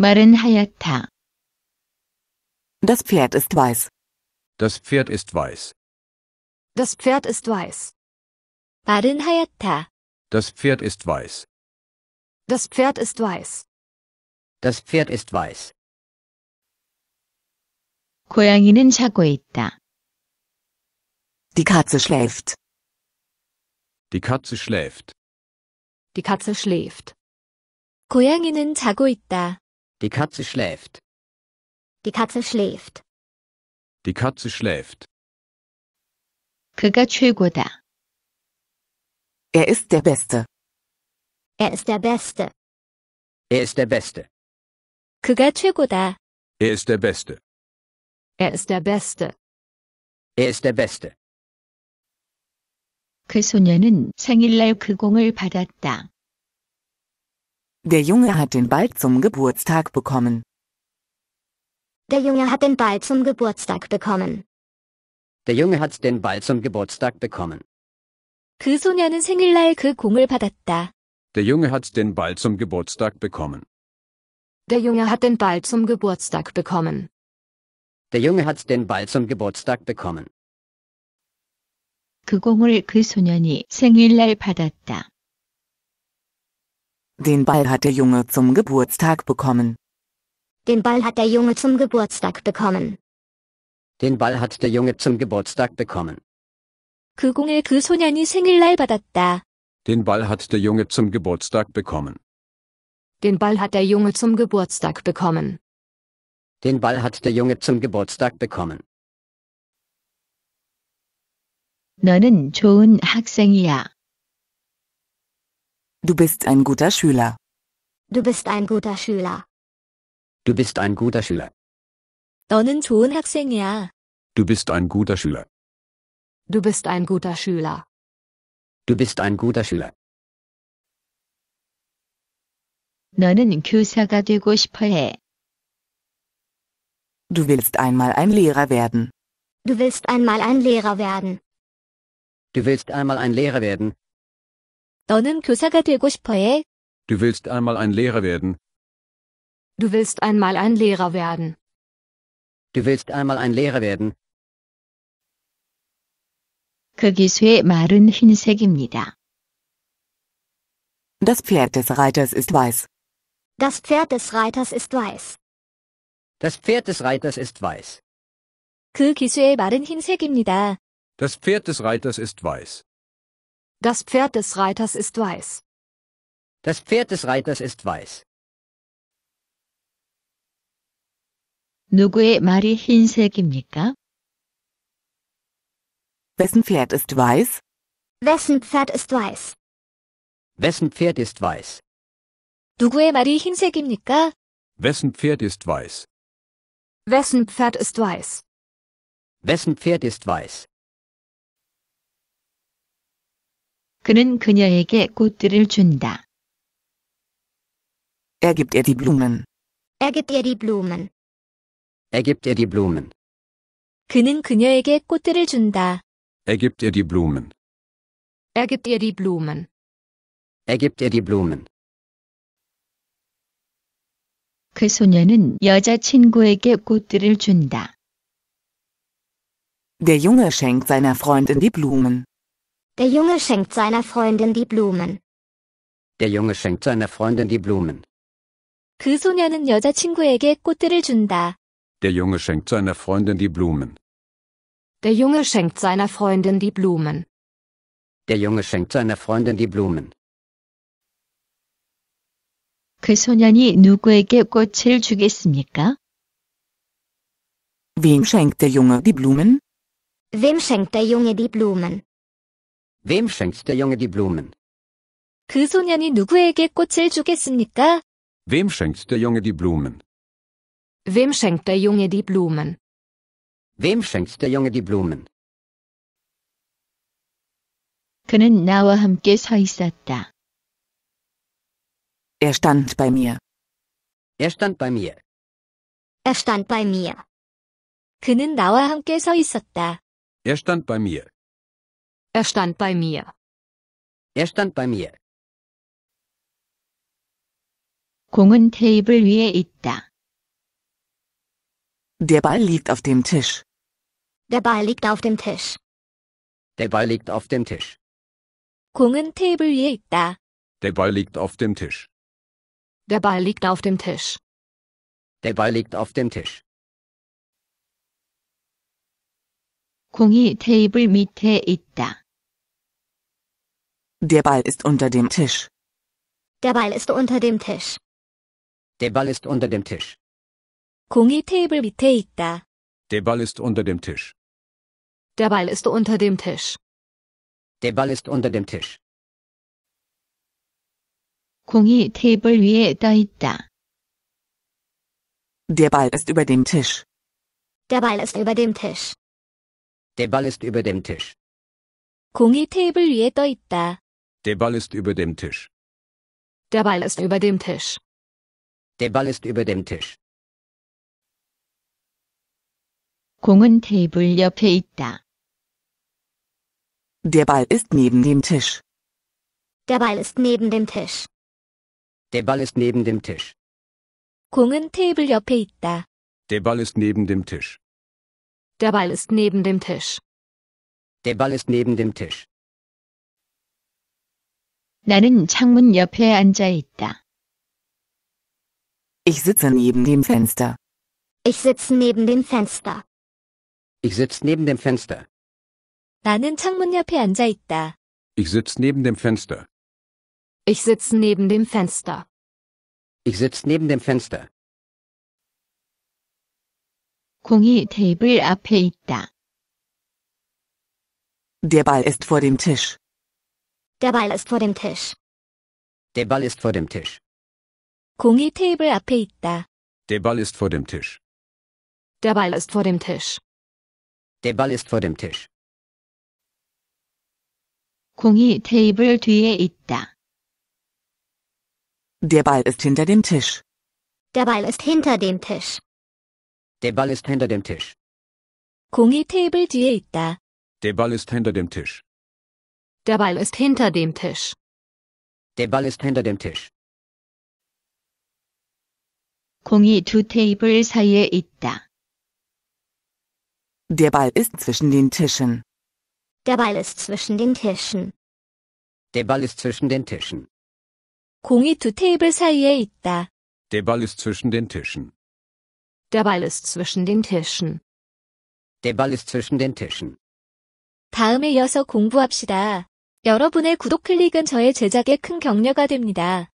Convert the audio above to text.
말은 하얗다. Das Pferd ist weiß. Das Pferd ist weiß. Das Pferd ist weiß. 말은 하얗다. Das Pferd ist weiß. Das Pferd ist weiß. Das Pferd ist weiß. 고양이는 자고 있다. Die Katze schläft. Die Katze schläft. Die Katze schläft. 고양이는 자고 있다. Die Katze schläft. Die Katze schläft. Die Katze schläft. Er ist der Beste. Er ist der Beste. Er ist der Beste. Er ist der Beste. Er ist der Beste. Er ist der Beste. 그 소녀는 생일날 그 공을 받았다. Der Junge hat den Ball zum Geburtstag bekommen. Der Junge hat den Ball zum Geburtstag bekommen. Der Junge hat den Ball zum Geburtstag bekommen. 그 소녀는 생일날 그 공을 받았다. Der Junge hat den Ball zum Geburtstag bekommen. Der Junge hat den Ball zum Geburtstag bekommen. Der Junge hat den Ball zum Geburtstag bekommen. 그 공을 그 소년이 생일날 받았다. Den Ball hat der Junge zum Geburtstag bekommen. Den Ball hat der Junge zum Geburtstag bekommen. Den Ball hat der Junge zum Geburtstag bekommen. 그 공을 그 소년이 생일날 받았다. Den Ball hat der Junge zum Geburtstag bekommen. Den Ball hat der Junge zum Geburtstag bekommen. Den Ball hat der Junge zum Geburtstag bekommen. 너는 좋은 학생이야. Du bist ein guter Schüler. Du bist ein guter Schüler. Du bist ein guter Schüler. 너는 좋은 학생이야. Du bist ein guter Schüler. Du bist ein guter Schüler. Du bist ein guter Schüler. 너는 교사가 되고 싶어 해. Du willst einmal ein Lehrer werden. Du willst einmal ein Lehrer werden. Du willst einmal ein Lehrer werden. 너는 교사가 되고 싶어해? Du willst einmal ein Lehrer werden. Du willst einmal ein Lehrer werden. Du willst einmal ein Lehrer werden. 그 기수의 말은 흰색입니다. Das Pferd des Reiters ist weiß. Das Pferd des Reiters ist weiß. Das Pferd des Reiters ist weiß. 그 기수의 말은 흰색입니다. Das Pferd des Reiters ist weiß. Das Pferd des Reiters ist weiß. Das Pferd des Reiters ist weiß. 누구의 말이 흰색입니까? Wessen Pferd ist weiß? Wessen Pferd ist weiß? Wessen Pferd ist weiß? 누구의 말이 흰색입니까? Wessen Pferd ist weiß? Wessen Pferd ist weiß? Wessen Pferd ist weiß? 그는 그녀에게 꽃들을 준다. Er gibt ihr die Blumen. Er gibt ihr die Blumen. Er gibt ihr die Blumen. 그는 그녀에게 꽃들을 준다. Er gibt ihr die Blumen. Er gibt ihr die Blumen. Er gibt ihr die Blumen. 그 소녀는 여자친구에게 꽃들을 준다. Der Junge schenkt seiner Freundin die Blumen. Der Junge schenkt seiner Freundin die Blumen. Der Junge schenkt seiner Freundin die Blumen. 그 소녀는 여자친구에게 꽃들을 준다. Der Junge schenkt seiner Freundin die Blumen. Der Junge schenkt seiner Freundin die Blumen. Der Junge schenkt seiner Freundin die Blumen. 그 소년이 누구에게 꽃을 주겠습니까? Wem schenkt der Junge die Blumen? Wem schenkt der Junge die Blumen? Wem schenkt der Junge die Blumen? 그 소년이 누구에게 꽃을 주겠습니까? Wem schenkt der Junge die Blumen? Wem schenkt der Junge die Blumen? Wem schenkt der Junge die Blumen? 그는 나와 함께 서 있었다. Er stand bei mir. Er stand bei mir. Er stand bei mir. 그는 나와 함께 서 있었다. Er stand bei mir. Er stand bei mir. Er stand bei mir. 공은 테이블 위에 있다. Der Ball liegt auf dem Tisch. Der Ball liegt auf dem Tisch. Der Ball liegt auf dem Tisch. 공은 테이블 위에 있다. Der Ball liegt auf dem Tisch. Der Ball liegt auf dem Tisch. Der Ball liegt auf dem Tisch. 공이 테이블 밑에 있다. Der Ball ist unter dem Tisch. Der Ball ist unter dem Tisch. Der Ball ist unter dem Tisch. 공이 테이블 밑에 있다. Der Ball ist unter dem Tisch. Der Ball ist unter dem Tisch. Der Ball ist unter dem Tisch. 공이 테이블 위에 떠 있다. Der Ball ist über dem Tisch. Der Ball ist über dem Tisch. Der Ball ist über dem Tisch. 공이 테이블 위에 떠 있다. Der Ball ist über dem Tisch. Der Ball ist über dem Tisch. Der Ball ist über dem Tisch. 공은 테이블 옆에 있다. Der Ball ist neben dem Tisch. Der Ball ist neben dem Tisch. Der Ball ist neben dem Tisch. 공은 테이블 옆에 있다. Der Ball ist neben dem Tisch. Der Ball ist neben dem Tisch. Der Ball ist neben dem Tisch. 나는 창문 옆에 앉아 있다. Ich sitze neben dem Fenster. Ich sitze neben dem Fenster. Ich sitze neben dem Fenster. 나는 창문 옆에 앉아 있다. Ich sitze neben dem Fenster. Ich sitze neben dem Fenster. Ich sitze neben dem Fenster. 공이 테이블 앞에 있다. Der Ball ist vor dem Tisch. Der Ball ist vor dem Tisch. Der Ball ist vor dem Tisch. 공이 테이블 앞에 있다. Der Ball ist vor dem Tisch. Der Ball ist vor dem Tisch. Der Ball ist vor dem Tisch. 공이 테이블 뒤에 있다. Der Ball ist hinter dem Tisch. Der Ball ist hinter dem Tisch. Der Ball ist hinter dem Tisch. 공이 테이블 뒤에 있다. Der Ball ist hinter dem Tisch. Der Ball ist hinter dem Tisch. Der Ball ist hinter dem Tisch. 공이 두 테이블 사이에 있다. Der Ball ist zwischen den Tischen. Der Ball ist zwischen den Tischen. Der Ball ist zwischen den Tischen. 공이 두 테이블 사이에 있다. Der Ball ist zwischen den Tischen. Der Ball ist zwischen den Tischen. Der Ball ist zwischen den Tischen. 다음에 이어서 공부합시다. 여러분의 구독 클릭은 저의 제작에 큰 격려가 됩니다.